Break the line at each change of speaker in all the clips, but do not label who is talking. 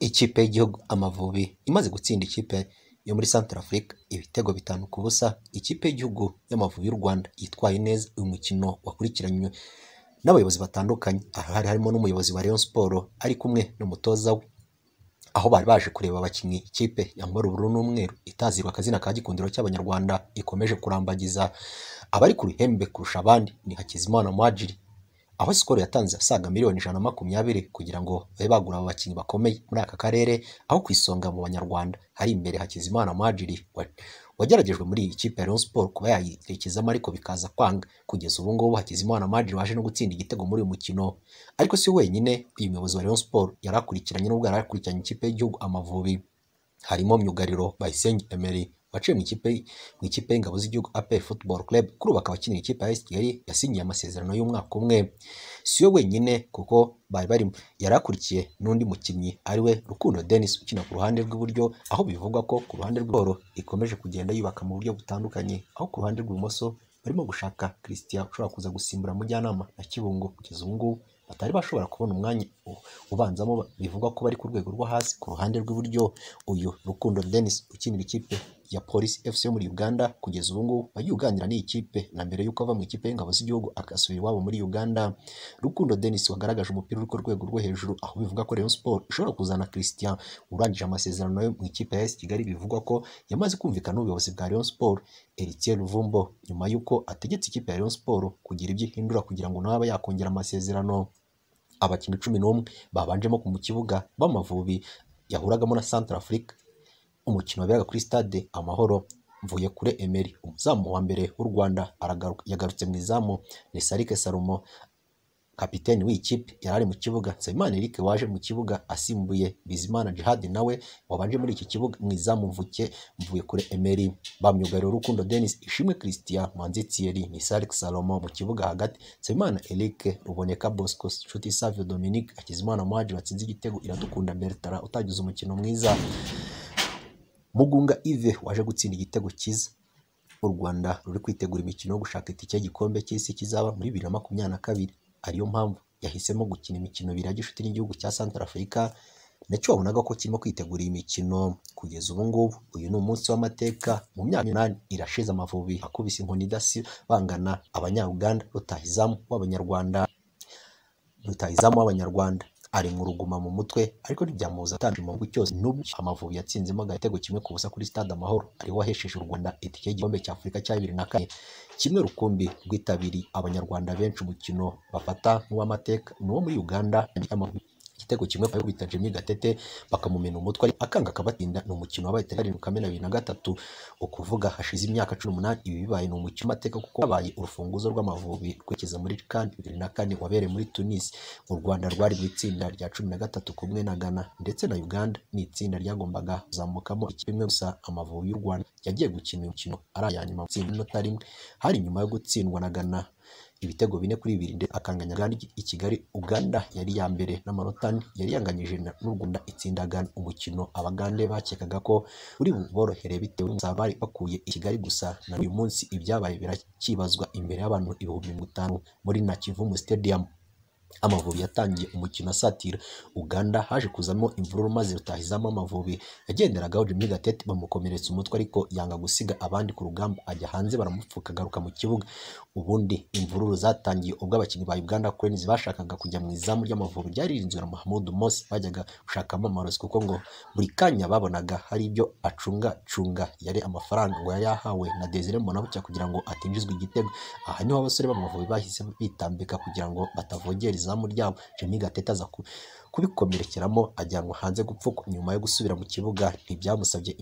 ikipe y'igihugu Amavubi imaze gutsinda ikipe yo muri Centre Africa ibitego bitanu ku busa, ikipe y'igihugu y'Amavubi y'u Rwanda yitwaye neza uyu mukino wakurikiranywe n'abayobozi batandukanye, hari harimo n'umuyobozi wa Rayon Sports ari kumwe n'umutoza we, aho bari baje kureba abakinnyi ikipe yambara ubururu n'umweru itazirwa akazina ka gikundiro cy'abanyarwanda ikomeje kurambagiza abari ku ruhembe kurusha abandi ni Hakizimana Muhadjili aho sikoro yatanze asaga miliyoni ijana na makumyabiri kugira ngo babe bagura abo bakinnyi bakomeye muri aka karere aho ku isonga mu banyarwanda hari imbere hakizimana majiri wageragejwe muri iyi kipe ya Rayon Sport kuba yayirekezamo ariko bikaza kwanga kugeza ubu ngubu Hakizimana Madrid waje no gutsinda igitego muri uyu mukino ariko si wenyine uyu muyobozi wa Rayon Sport yari akurikiranye n'ubwo yari akurikiranye ikipe y'igihugu Amavubi harimo myugariro Bayisenge Emery waciye mu ikipe mu ikipe y'ingabo z'igihugu APR Football Club kuri ubu akaba akinira ikipe ya Kigali yasinyiye amasezerano y'umwaka umwe si yo wenyine kuko bari bari yari akurikiye n'undi mukinnyi ari we Rukundo Dennis ukina ku ruhande rw'iburyo aho bivugwa ko ku ruhande rw'oro ikomeje kugenda yubaka mu buryo butandukanye aho ku ruhande rw'ibumoso barimo gushaka Christian ushobora kuza gusimbura mujyanama na Kibungo kugeza ubu ngubu batari bashobora kubona umwanya ubanzamo bivugwa ko bari ku rwego rwo hasi ku ruhande rw'iburyo uyu Rukundo Denis ukinira ikipe ya Polisi FC yo muri Uganda kugeza ubu ngubu yuganira n'iyi kipe na mbere y'uko ava mu ikipe y'ingabo z'igihugu agasubira iwabo muri Uganda Rukundo Denis wagaragaje umupira uri ku rwego rwo hejuru aho bivuga ko Rayon Sport ishobora kuzana Christian urangije amasezerano yo mu ikipe ya AS Kigali bivugwa ko yamaze kumvikana n'ubuyobozi bwa Rayon Sport Eritier Ruvumbo nyuma y'uko ategetse ikipe ya Rayon Sport kugira ibyo ihindura kugira ngo nawe abe yakongera amasezerano abakinnyi cumi n'umwe babanjemo mu kibuga b'amavubi yahuragamo na Centrafrique umukino waberaga kuri stade amahoro mvuye kure Emery umuzamu wa mbere w'u Rwanda yagarutse mu izamu ni Sarike Salomo kapiteni w'iyi kipe yari ari mu kibuga nsabimana eric waje mu kibuga asimbuye bizimana jihad nawe wabanje muri iki kibuga mwiza izamu mvuke mvuye kure emeri bamyugariro rukundo denis ishimwe christian manzi thierry ni salix salomo mu kibuga hagati nsabimana eric ruboneka bosco nshuti savio dominique hakizimana mwaje watsinze igitego iradukunda bertara utagize umukino mwiza mugunga ive waje gutsinda igitego cyiza u rwanda ruri kwitegura imikino yo gushaka itike y'igikombe cy'isi kizaba muri bibiri na makumyabiri na kabiri ariyo mpamvu yahisemo gukina imikino ibiri agifite n'igihugu cya Santarafurika nacyo wabonaga ko kirimo kwitegura iyi mikino kugeza ubu ngubu uyu ni umunsi w'amateka mu myaka umunani irashize amavubi akubise inkoni idasibangana abanyauganda rutahizamu w'abanyarwanda rutahizamu w'abanyarwanda ari mu mu mutwe ariko ntibyamubuza atanga mu cyose n'ubu Amavubi yatsinzemo agatego kimwe ku busa kuri stade Amahoro ariho wahesheje u Rwanda itike y'igikombe cya Afurika cya bibiri na kane kimwe rukumbi rwitabiriye abanyarwanda benshi umukino bafata nk'uw'amateka ni uwo muri Uganda igitego kimwe ku bita Jimmy Gatete bakamumena umutwe akanga akabatinda ni umukino wabaye tariki karindwi kamena na gatatu ukuvuga hashize imyaka cumi n'umunani ibi bibaye ni umukino mateka kuko wabaye urufunguzo rw'amavubi rwerekeza muri CAN bibiri na kane wabereye muri Tunis u Rwanda rwari mu itsinda rya cumi na gatatu kumwe na Ghana ndetse na Uganda ni itsinda ryagombaga kuzamukamo kimwe gusa amavubi y'u Rwanda yagiye gukina umukino mukino ari aya nyuma mu itsinda rimwe hari nyuma yo gutsindwa na Ghana ibitego bine kuri bibiri ndetse akanganya Ghana i Kigali Uganda yari iya mbere n'amanota yari yanganyije n'u Rwanda itsinda Ghana umukino abagande bakekaga ko uri buborohere bitewe n'umusaruro bari bakuye i Kigali gusa na uyu munsi ibyabaye biracyibazwa imbere y'abantu ibihumbi mirongo itanu muri Nakivumu Stadium Amavubi yatangiye umukino asatira Uganda haje kuzamo imvururu maze rutahizamo Amavubi yagenderagaho Jimmy Gatete bamukomeretsa umutwe ariko yanga gusiga abandi ku rugamba ajya hanze baramupfuka agaruka mu kibuga ubundi imvururu zatangiye ubwo abakinnyi ba Uganda Cranes bashakaga kujya mu izamu ry'Amavubi ryarinzwe na Mahamudu Mosi bajyaga gushakamo amarozi kuko ngo buri kanya babonaga hari ibyo acunga cunga yari amafaranga ngo yari yahawe na Desire Mbonabucya kugira ngo atinjizwe igitego aha niho abasore b'Amavubi bahise bitambika kugira ngo batavogere. kubera izamu ryabo Jimmy Gatete aza kubikomerekeramo ajyanwa hanze gupfuka nyuma yo gusubira mu kibuga ntibyamusabye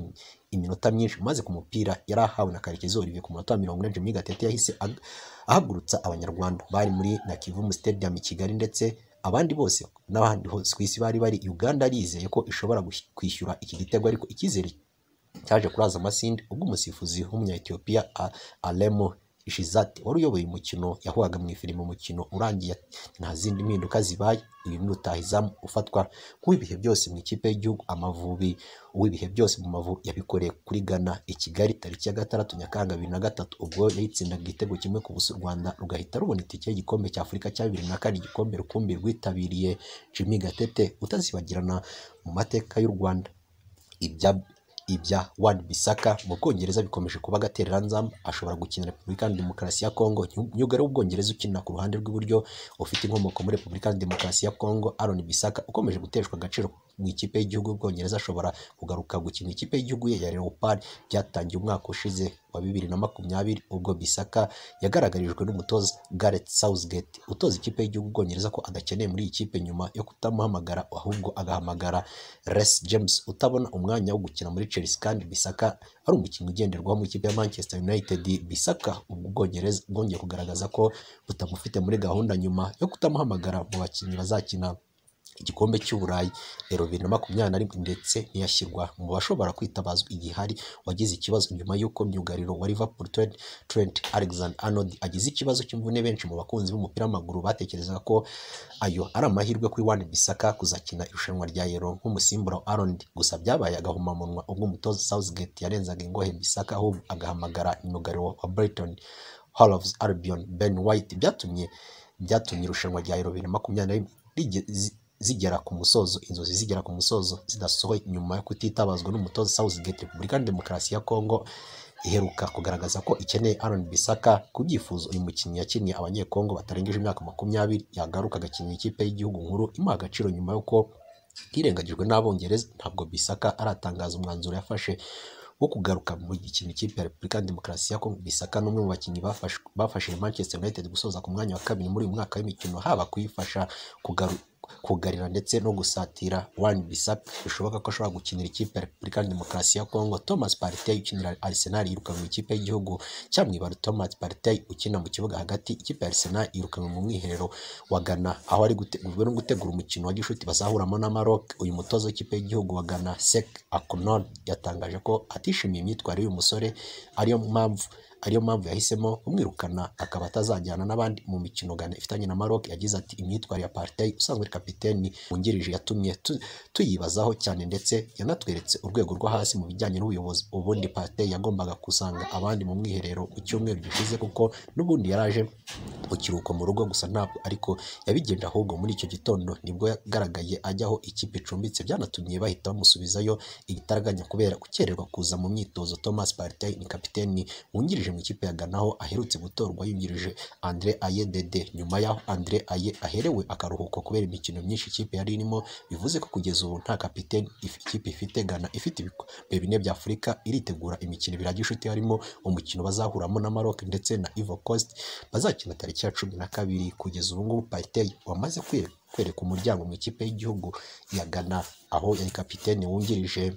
iminota myinshi maze ku mupira yari ahawe na karekezo Olivier ku munota wa mirongo ine Jimmy Gatete yahise ahagurutsa abanyarwanda bari muri na Kivu Stadium i Kigali ndetse abandi bose n'abandi hose ku isi bari bari Uganda yizeye ko ishobora kwishyura iki gitego ariko icyizere cyaje kuraza amasinde ubwo umusifuzi w'umunya Ethiopia Alemo Jizate wari uyoboye umukino yahuhaga mu ifilime umukino urangiye nta zindi mpinduka zibaye uyu ni rutahizamu ufatwa nk'uw'ibihe byose mu ikipe y'igihugu amavubi uw'ibihe byose mu mavubi yabikoreye kuri Ghana i Kigali tariki ya gatandatu Nyakanga bibiri na gatatu ubwo yayitsindaga igitego kimwe ku busa u Rwanda rugahita rubona itike y'igikombe cya Afurika cya bibiri na kane igikombe rukumbi rwitabiriye Jimmy Gatete utazibagirana mu mateka y'u Rwanda ibya ibya Wan Bisaka mu Bwongereza bikomeje kuba agatereranzamba ashobora gukina Repubulika Demokarasi ya Kongo myugari w'Ubwongereza ukina ku ruhande rw'iburyo ufite inkomoko muri Repubulika Demokarasi ya Kongo Aaron Bisaka ukomeje guteshwa agaciro mu ikipe y'igihugu y'Ubwongereza ashobora kugaruka gukina ikipe y'igihugu ye ya Leopard byatangiye umwaka ushize wa bibiri na makumyabiri ubwo Bisaka yagaragarijwe n'umutoza Gareth Southgate utoza ikipe y'igihugu Ubwongereza ko adakeneye muri iyi kipe nyuma yo kutamuhamagara ahubwo agahamagara Reece James utabona umwanya wo gukina muri Chelsea kandi Bisaka ari umukinnyi ugenderwaho mu ikipe ya Manchester United Bisaka ubwo Ubwongereza bwongeye kugaragaza ko butamufite muri gahunda nyuma yo kutamuhamagara mu bakinnyi bazakina igikombe cy'uburayi ero bibiri na makumyabiri na rimwe ndetse ntiyashyirwa mu bashobora kwitabazwa igihe hari wagize ikibazo nyuma y'uko myugariro wa Liverpool Trent Alexander Arnold agize ikibazo cy'imvune benshi mu bakunzi b'umupira w'amaguru batekerezaga ko ayo ari amahirwe kuri Wan Bissaka kuzakina irushanwa rya Euro nk'umusimbura wa Arnold gusa byabaye agahomamunwa ubwo umutoza Southgate yarenzaga ingohe Bissaka ahubwo agahamagara myugariro wa Brighton Hove Albion Ben White byatumye byatumye irushanwa rya Euro bibiri na makumyabiri na rimwe zigera ku musozo inzozi zigera ku musozo zidasohoye nyuma yo kutitabazwa n'umutoza South Gate Republika Demokarasi ya Congo iheruka kugaragaza ko ikeneye Aaron Bisaka ku byifuzo uyu mukinnyi yakiniye abanyekongo batarengeje imyaka makumyabiri yagaruka agakinira ikipe y'igihugu nkuru imuha agaciro nyuma y'uko yirengagijwe n'abongereza ntabwo Bisaka aratangaza umwanzuro yafashe wo kugaruka mu gukina ikipe ya Repubulika Demokarasi ya Kongo Bisaka n'umwe mu bakinnyi bafashe Manchester United gusoza ku mwanya wa kabiri muri uyu mwaka w'imikino haba kuyifasha kugaruka kugarira ndetse no gusatira wani bisa bishoboka ko ashobora gukinira ikipe ya repubulika ya demokarasi ya kongo thomas partey ukinira arisenal yirukanwe ikipe y'igihugu cyamwibara thomas partey ukina mu kibuga hagati ikipe ya arisenal yirukanwe mu mwiherero wa ghana aho ari gutegurwa no gutegura umukino wa gishuti bazahuramo na maroc uyu mutoza w'ikipe y'igihugu wa ghana Sec akonon yatangaje ko atishimiye imyitwarire y'uyu musore ariyo mpamvu ariyo mpamvu yahisemo kumwirukana akaba atazajyana n'abandi mu mikino Ghana ifitanye na Maroc yagize ati imyitwarire ya Partey usanzwe kapiteni wungirije yatumye tuyibazaho cyane ndetse yanatweretse urwego rwo hasi mu bijyanye n'ubuyobozi ubundi Partey yagombaga gusanga abandi mu mwiherero ku cyumweru gishize kuko n'ubundi yaraje mu kiruhuko mu rugo gusa ntabwo ariko yabigenda ahubwo muri icyo gitondo nibwo yagaragaye ajyaho ikipe icumbitse byanatumye bahita bamusubizayo igitaraganya kubera gukererwa kuza mu myitozo Thomas Partey ni kapiteni wungirije mu ikipe ya Ghana aho aherutse gutorwa yungirije Andre Ayew Dede nyuma y'aho Andre aye aherewe akaruhuko kubera imikino myinshi ikipe yari irimo bivuze ko kugeza ubu nta kapiteni ikipe ifite Ghana ifite ibikombe bine bya Afurika iritegura imikino ibiri inshuti harimo umukino bazahuramo na Maroc ndetse na Ivory Coast bazakina tariki ya cumi na kabiri kugeza ubu ngubu Partey wamaze kwereka umuryango mu ikipe y'igihugu ya Ghana aho yari kapiteni wungirije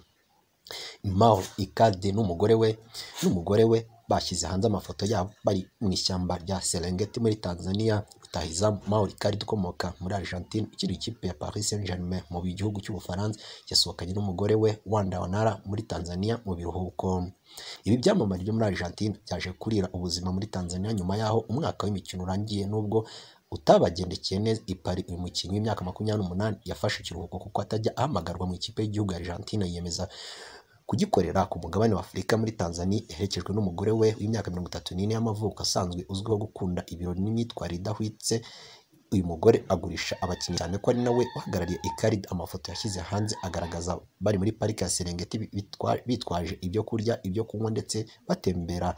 Mao Icardi n'umugore we n'umugore we bashyize hanze amafoto yabo bari mu ishyamba rya Serengeti muri Tanzania rutahizamu Mauro kari ukomoka muri Argentine ukiri ikipe ya Paris Saint-Germain mu gihugu cy'Ubufaransa yasohokanye n'umugore we Wanda Wanara muri Tanzania mu biruhuko ibi byamamare byo muri Argentine byaje kurira ubuzima muri Tanzania nyuma y'aho umwaka w'imikino urangiye nubwo utabagendekeye neza ipari uyu mukinnyi w'imyaka makumyabiri n'umunani yafashe ikiruhuko kuko atajya ahamagarwa mu ikipe y'igihugu ya Argentine yiyemeza kugikorera ku mugabane wa Afurika muri Tanzania iherekejwe n'umugore we w'imyaka mirongo itatu n'ine y'amavuko asanzwe uzwiho gukunda ibirori n'imyitwarire idahwitse uyu mugore agurisha abakinnyi cyane ko ari nawe uhagarariye Icardi amafoto yashyize hanze agaragaza bari muri parike ya Serengeti bitwaje ibyo kurya ibyo kunywa ndetse batembera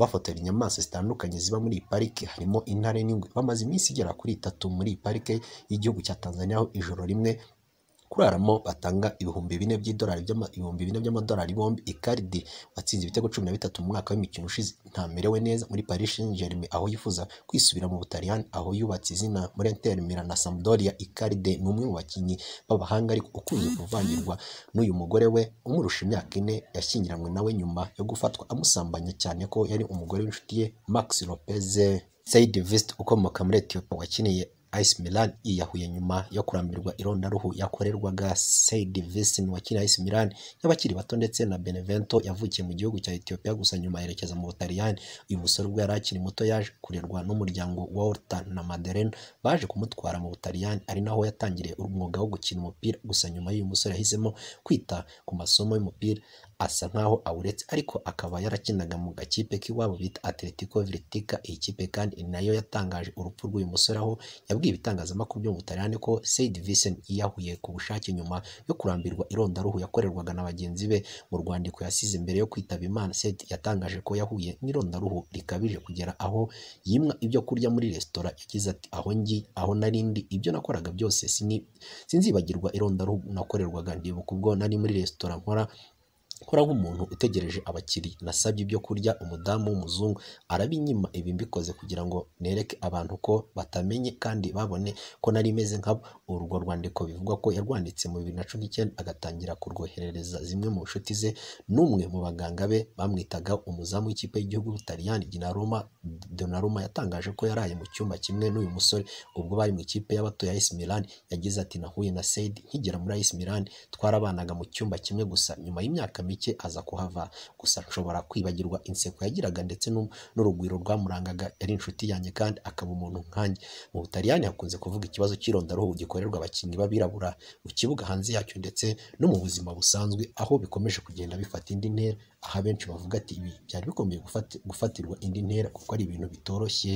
bafotora inyamaswa zitandukanye ziba muri iyi parike harimo intare n'ingwe bamaze iminsi igera kuri itatu muri parike y'igihugu cya Tanzania aho ijoro rimwe kuraramo batanga ibihumbi bine by'idolari ibihumbi bine by'amadolari bombi icardi watsinze ibitego cumi na bitatu mu mwaka w'imikino ushize ntamerewe neza muri Paris Saint-Germain aho yifuza kwisubira mu Butaliyani aho yubatse izina muri Inter na Sampdoria Icardi ni umwe mu bakinnyi b'abahanga ariko ukunze kuvangirwa n'uyu mugore we umurusha imyaka ine yashyingiranywe nawe nyuma yo gufatwa amusambanya cyane ko yari umugore w'inshuti ye Max Lopez Said Vist ukomoka muri Ethiopia wakiniye Ac Milan yiyahuye nyuma yo kurambirwa irondaruhu yakorerwaga Said Vincent wakina Ac Milan y'abakiri bato ndetse na Benevento yavukiye mu gihugu cya Ethiopia gusa nyuma yerekeza mu Butaliyani uyu musore ubwo yari akiri muto yaje kurerwa n'umuryango Walter na Madeleine baje kumutwara mu Butaliyani ari naho yatangiriye umwuga wo gukina umupira gusa nyuma y'uyu musore yahisemo kwita ku masomo y'umupira asa nkaho awuretse ariko akaba yarakinaga mu gakipe k'iwabo bita Atletico Vertica iyi kipe kandi nayo yatangaje urupfu rw'uyu musore aho yabwiye ibitangazamakuru byo mu Butaliyani ko Said Vincent yiyahuye ku bushake nyuma yo kurambirwa irondaruhu yakorerwaga na bagenzi be mu rwandiko yasize mbere yo kwitaba Imana Said yatangaje ko yahuye n'irondaruhu rikabije kugera aho yimwa ibyo kurya muri resitora yagize ati aho ngi aho nari ndi ibyo nakoraga byose sinzibagirwa irondaruhu nakorerwaga ndibuka ubwo nari muri resitora nkora nkora nk'umuntu utegereje abakiriya nasabye ibyo kurya umudamu w'umuzungu arabinyima ibi mbikoze kugira ngo nereke abantu ko batamenye kandi babone ko nari meze nkabo urwo rwandiko bivugwa ko yarwanditse mu bibiri na cumi n'icyenda agatangira kurwoherereza zimwe mu nshuti ze n'umwe mu baganga be bamwitaga umuzamu w'ikipe y'igihugu y'ubutaliyani Donnarumma Donnarumma yatangaje ko yaraye mu cyumba kimwe n'uyu musore ubwo bari mu ikipe y'abato ya AS Milan yagize ati nahuye na Said nkigera muri AS Milan twarabanaga mu cyumba kimwe gusa nyuma y'imyaka mike aza kuhava gusa nshobora kwibagirwa inseko yagiraga ndetse n'urugwiro rwamurangaga yari inshuti yanjye kandi akaba umuntu nkanjye mu butaliyani hakunze kuvuga ikibazo cy'irondaruhu gikorerwa abakinnyi b'abirabura mu kibuga hanze yacyo ndetse no mu buzima busanzwe aho bikomeje kugenda bifata indi ntera aho abenshi bavuga ati ibi byari bikomeye gufatirwa indi ntera kuko ari ibintu bitoroshye